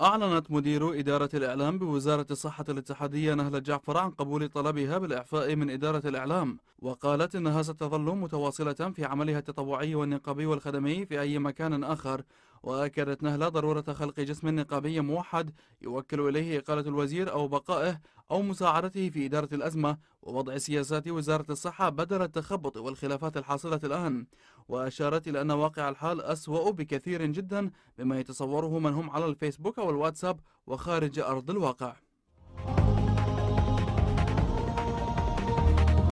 أعلنت مدير إدارة الإعلام بوزارة الصحة الاتحادية نهلة جعفر عن قبول طلبها بالإعفاء من إدارة الإعلام وقالت إنها ستظل متواصلة في عملها التطوعي والنقابي والخدمي في أي مكان آخر وأكدت نهلة ضرورة خلق جسم نقابي موحد يوكل إليه إقالة الوزير أو بقائه أو مساعدته في إدارة الأزمة ووضع سياسات وزارة الصحة بدل التخبط والخلافات الحاصلة الآن وأشارت إلى أن واقع الحال أسوأ بكثير جدا مما يتصوره من هم على الفيسبوك والواتساب وخارج أرض الواقع